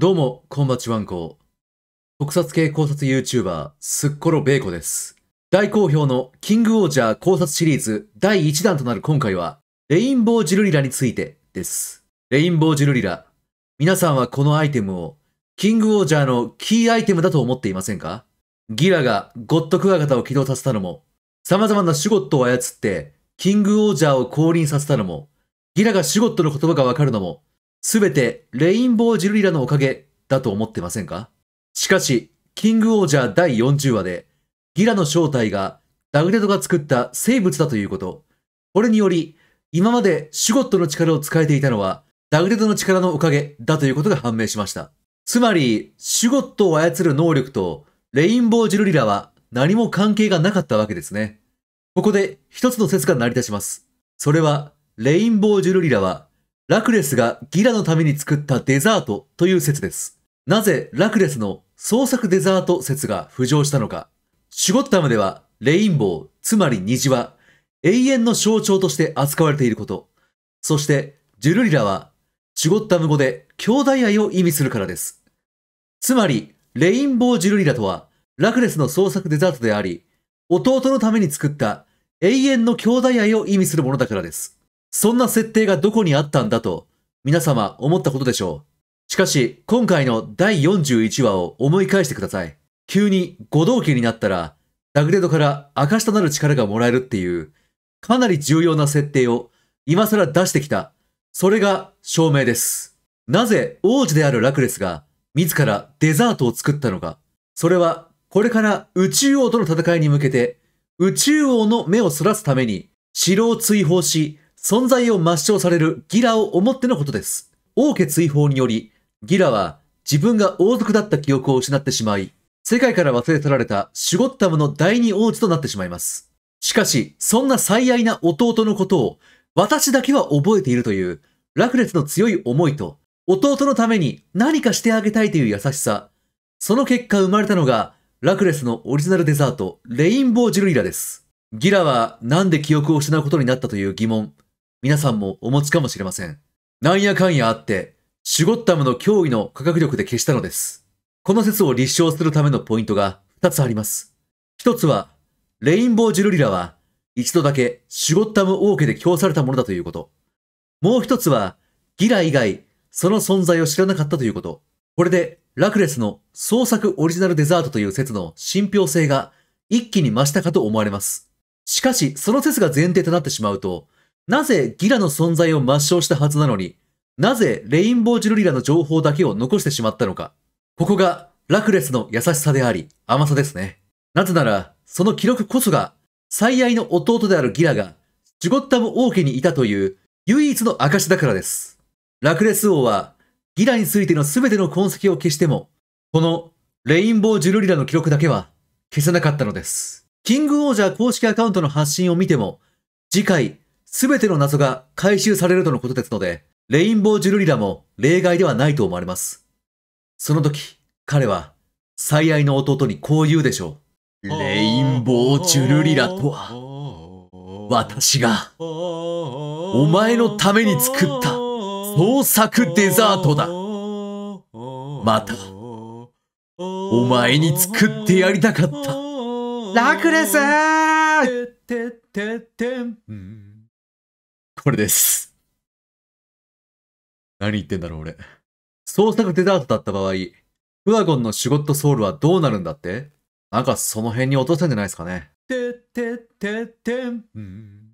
どうも、こんばちわんこ。特撮系考察 YouTuber、すっころべいこです。大好評のキングオージャー考察シリーズ第1弾となる今回は、レインボージュルリラについてです。レインボージュルリラ。皆さんはこのアイテムを、キングオージャーのキーアイテムだと思っていませんかギラがゴッドクワガタを起動させたのも、様々なシュゴットを操って、キングオージャーを降臨させたのも、ギラがシュゴットの言葉がわかるのも、すべてレインボージュリラのおかげだと思ってませんかしかし、キングオージャー第40話で、ギラの正体がダグレドが作った生物だということ。これにより、今までシュゴットの力を使えていたのは、ダグレドの力のおかげだということが判明しました。つまり、シュゴットを操る能力と、レインボージュルリラは何も関係がなかったわけですね。ここで一つの説が成り立ちます。それは、レインボージュルリラはラクレスがギラのために作ったデザートという説です。なぜラクレスの創作デザート説が浮上したのか。シュゴッダムではレインボー、つまり虹は永遠の象徴として扱われていること。そしてジュルリラはシュゴッダム語で兄弟愛を意味するからです。つまりレインボージュルリラとはラクレスの創作デザートであり、弟のために作った永遠の兄弟愛を意味するものだからです。そんな設定がどこにあったんだと、皆様思ったことでしょう。しかし、今回の第41話を思い返してください。急に五道家になったら、ダグデドから証となる力がもらえるっていう、かなり重要な設定を今更出してきた。それが証明です。なぜ王子であるラクレスが自らデザートを作ったのか。それはこれから宇宙王との戦いに向けて宇宙王の目をそらすために城を追放し存在を抹消されるギラを思ってのことです。王家追放により、ギラは自分が王族だった記憶を失ってしまい、世界から忘れ去られたシュゴッタムの第二王子となってしまいます。しかし、そんな最愛な弟のことを、私だけは覚えているという、ラクレスの強い思いと、弟のために何かしてあげたいという優しさ。その結果生まれたのが、ラクレスのオリジナルデザート、レインボージュルイラです。ギラはなんで記憶を失うことになったという疑問。皆さんもお持ちかもしれません。なんやかんやあって、シュゴッダムの脅威の科学力で消したのです。この説を立証するためのポイントが2つあります。1つは、レインボージュルリラは一度だけシュゴッダム王家で供されたものだということ。もう1つは、ギラ以外、その存在を知らなかったということ。これで、ラクレスの創作オリジナルデザートという説の信憑性が一気に増したかと思われます。しかし、その説が前提となってしまうと、なぜギラの存在を抹消したはずなのに、なぜレインボージュルリラの情報だけを残してしまったのか。ここがラクレスの優しさであり、甘さですね。なぜなら、その記録こそが、最愛の弟であるギラが、ジュゴッタム王家にいたという唯一の証だからです。ラクレス王は、ギラについての全ての痕跡を消しても、このレインボージュルリラの記録だけは消せなかったのです。キングオージャー公式アカウントの発信を見ても、次回すべての謎が回収されるとのことですので、レインボージュルリラも例外ではないと思われます。その時、彼は最愛の弟にこう言うでしょう。レインボージュルリラとは、私が、お前のために作った創作デザートだ。また、お前に作ってやりたかった。ラクレスこれです。何言ってんだろう、俺。創作デザートだった場合、フワゴンのシュゴットソウルはどうなるんだってなんかその辺に落としたんじゃないですかね。てってってってん。